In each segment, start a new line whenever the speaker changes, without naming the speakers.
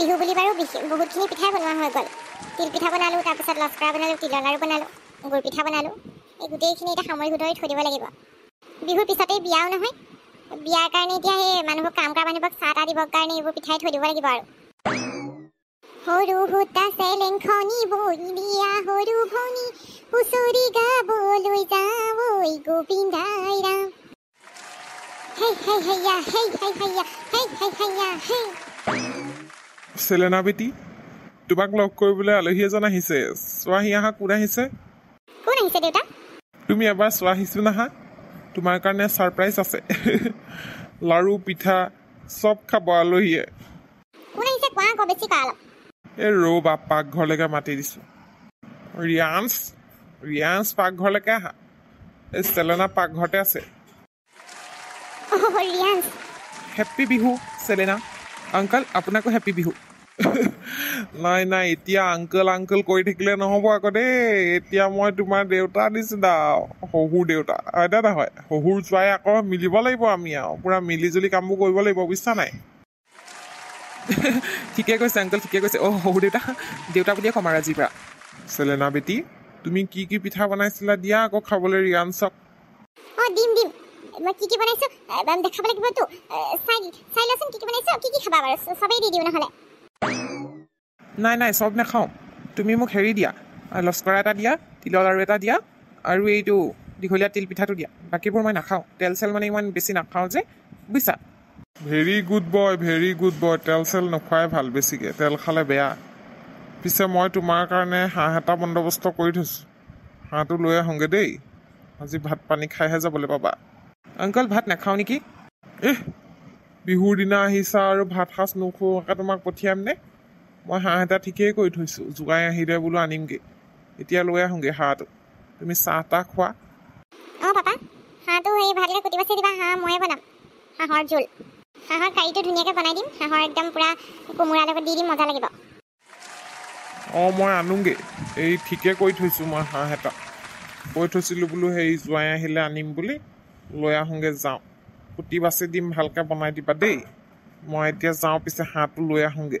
বিহু বুলি বাৰু বহুতখিনি পিঠাই বনোৱা হৈ গ'ল তিল পিঠা বনালোঁ তাৰপিছত লস্কৰা বনালোঁ তিলৰ লাড়ু বনালোঁ গুৰ পিঠা বনালোঁ এই গোটেইখিনি এতিয়া সামৰি গোটৰি থৈ দিব লাগিব বিহুৰ পিছতেই বিয়াও নহয় বিয়াৰ কাৰণে এতিয়া সেই মানুহক কাম কৰা মানুহক চাহ তাহ দিবৰ কাৰণে এইবোৰ পিঠাই থৈ দিব লাগিব আৰু সৰু সূতা চেলেংখনি বৈ বিয়া সৰু ভনী হুঁচৰি গাবলৈ যাব গোবিন্দাই ৰাম হেই হেই হেয়া হেই হেই হেয়া হেই হেই হেয়া হেই
চেলেনা বেটি তোমাক লগ কৰিবলৈ আলহী এজন আহিছে চোৱাহি আহা কোন আহিছে তুমি এবাৰ চোৱাহিচোন আহা তোমাৰ কাৰণে ছাৰপ্ৰাইজ আছে লাৰু পিঠা চব খাব আলহীয়ে এই ৰ'বা পাকঘৰলৈকে মাতি দিছো ৰিয়ানছ ৰিয়ানছ পাকঘৰলৈকে আহা এই চেলেনা পাকঘৰতে আছে হেপী বিহু চেলেনা অংকল আপোনাকো হেপী বিহু নাই নাই এতিয়া আংকেল আংকেল কৈ থাকিলে নহ'ব আকৌ দেই এতিয়া মই তোমাৰ দেউতা নিচিনা শহুৰ দেউতা দাদা হয় শহুৰ যোৱাই আকৌ মিলিব লাগিব আমি আৰু পূৰা মিলিজুলি কামবোৰ কৰিব লাগিব বুজিছা নাই ঠিকে কৈছে আংকেল ঠিকে কৈছে অ' শহুৰ দেউতা দেউতা বুলিয়ে ক'ম আৰু আজিৰ পৰা চেলেনা বেটি তুমি কি কি পিঠা বনাইছিলা দিয়া আকৌ খাবলৈ ৰিয়ানছক
অঁ কি কি বনাইছোঁ দেখাব লাগিবতো
নাই নাই চব নাখাওঁ তুমি মোক হেৰি দিয়া লস্কৰা এটা দিয়া তিলৰ লাড়ু এটা দিয়া আৰু এইটো দীঘলীয়া তিল পিঠাটো দিয়া বাকীবোৰ মই নাখাওঁ তেল চেল মানে ইমান বেছি নাখাওঁ যে বুজিছা very good boy very good boy তেল চেল নোখোৱাই ভাল বেছিকৈ তেল খালে বেয়া পিছে মই তোমাৰ কাৰণে হাঁহ এটা বন্দবস্ত কৰি থৈছোঁ হাঁহটো লৈ আহোঁগৈ দেই আজি ভাত পানী খাইহে যাবলৈ পাবা অংকল ভাত নাখাওঁ নেকি এহ বিহুৰ দিনা আহিছা আৰু ভাত সাঁজ নোখোৱাকৈ তোমাক পঠিয়াম নে মই হাঁহ এটা ঠিকেই কৰি থৈছোঁ যোগাই আহিলে বোলো আনিমগৈ এতিয়া লৈ আহোঁগৈ হাঁহটো তুমি চাহ তাহ খোৱা মই আনোগৈ এই ঠিকে কৰি থৈছোঁ মই হাঁহ এটা কৈ থৈছিলোঁ বোলো সেই জোঁৱাই আহিলে আনিম বুলি লৈ আহোঁগৈ যাওঁ কুটি বাচি দিম ভালকৈ বনাই দিবা দেই মই এতিয়া যাওঁ পিছে হাঁহটো লৈ আহোঁগৈ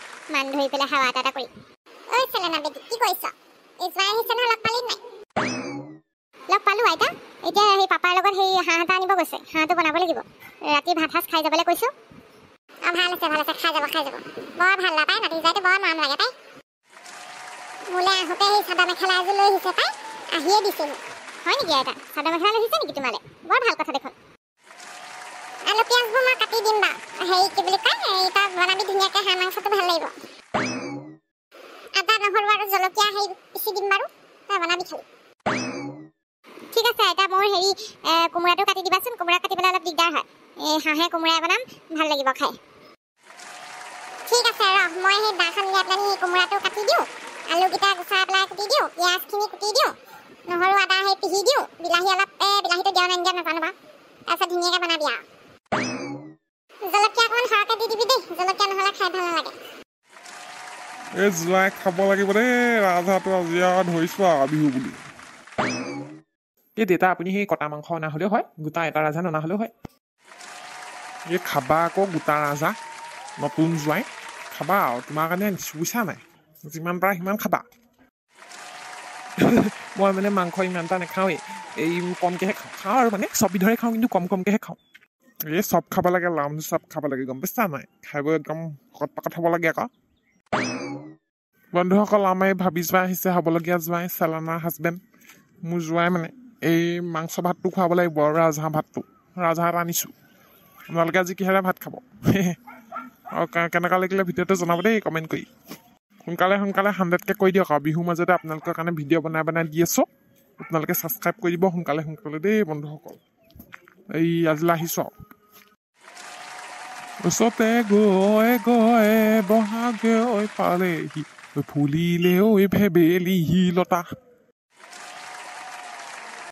মান ধৰি পেলাই সেৱা এটা এটা কৰি ঐ চেলেনা বেটি কি কৰিছ এজোৱাই আহিছে নহয় লগ পালি নাই লগ পালোঁ আইতা এতিয়া সেই পাপাৰ লগত সেই হাঁহ এটা আনিব গৈছে হাঁহটো বনাব লাগিব ৰাতি ভাত সাজ খাই যাবলৈ কৈছোঁ অঁ ভাল আছে ভাল আছে খাই যাব খাই যাব বৰ ভাল নাপায় নাতি যায়তো বৰ মৰম লাগে পাই মোলৈ আহোঁতে সেই চাদৰ মেখেলা এযোৰ লৈ আহিছে পাই আহিয়ে দিছিলোঁ হয় নেকি আইতা চাদৰ মেখেলা লৈ আহিছে নেকি তোমালৈ বৰ ভাল কথা দেখোন আলু পিঁয়াজবোৰ মই কাটি দিম বা হেৰি কি বুলি কয় হেৰি তাক বনাবি ধুনীয়াকৈ হাঁহ মাংসটো ভাল লাগিব আদা নহৰু আৰু জলকীয়া হেৰি পিচি দিম বাৰু তই বনাবি খালি ঠিক আছে এটা মোৰ হেৰি কোমোৰাটো কাটি দিবাচোন কোমোৰা কাটিবলৈ অলপ দিগদাৰ হয় এই হাঁহে কোমোৰাই বনাম ভাল লাগিব খাই ঠিক আছে ৰহ মই সেই বাঁহখন উলিয়াই পেলাই সেই কোমোৰাটো কাটি দিওঁ আলুকেইটা গুচাই পেলাই কুটি দিওঁ পিঁয়াজখিনি কুটি দিওঁ নহৰু আদা সেই পিহি দিওঁ বিলাহী অলপ এই বিলাহীটো দিয়া নাই দিয়া নাজানো বাৰু তাৰপিছত ধুনীয়াকৈ বনাবি আৰু দেউতা
আপুনি সেই কটা মাংস অনা হ'লেও হয় গোটা এটা ৰাজা অনা হ'লেও হয় এই খাবা আকৌ গোটা ৰাজা নতুন জোঁৱাই খাবা আৰু তোমাৰ কাৰণে চুবিচা নাই যিমান পাৰা সিমান খাবা মই মানে মাংস ইমান এটা নাখাওঁৱেই এই কমকৈহে খাওঁ খাওঁ আৰু মানে চবিধৰে খাওঁ কিন্তু কম কমকৈহে খাওঁ এই চব খাব লাগে লাম চব খাব লাগে গম পাইছা নাই খাই বৈ একদম শকত পাকত হ'ব লাগে আকৌ বন্ধুসকল আমাৰ এই ভাবি যোৱা আহিছে হ'বলগীয়া যোৱাই চেলানা হাজবেণ্ড মোৰ যোৱাই মানে এই মাংস ভাতটো খুৱাব লাগিব আৰু ৰাজহাঁহ ভাতটো ৰাজহাঁহ আনিছোঁ আপোনালোকে আজি কিহেৰে ভাত খাব কেনেকুৱা লাগিলে ভিডিঅ'টো জনাব দেই কমেণ্ট কৰি সোনকালে সোনকালে হাণ্ড্ৰেডকৈ কৈ দিয়ক আৰু বিহুৰ মাজতে আপোনালোকৰ কাৰণে ভিডিঅ' বনাই বনাই দি আছোঁ আপোনালোকে ছাবস্ক্ৰাইব কৰি দিব সোনকালে সোনকালে দেই বন্ধুসকল e Aslar Sol. Eu só pego, é goé, borra, eu falei, pulileu e bebeli, lotar.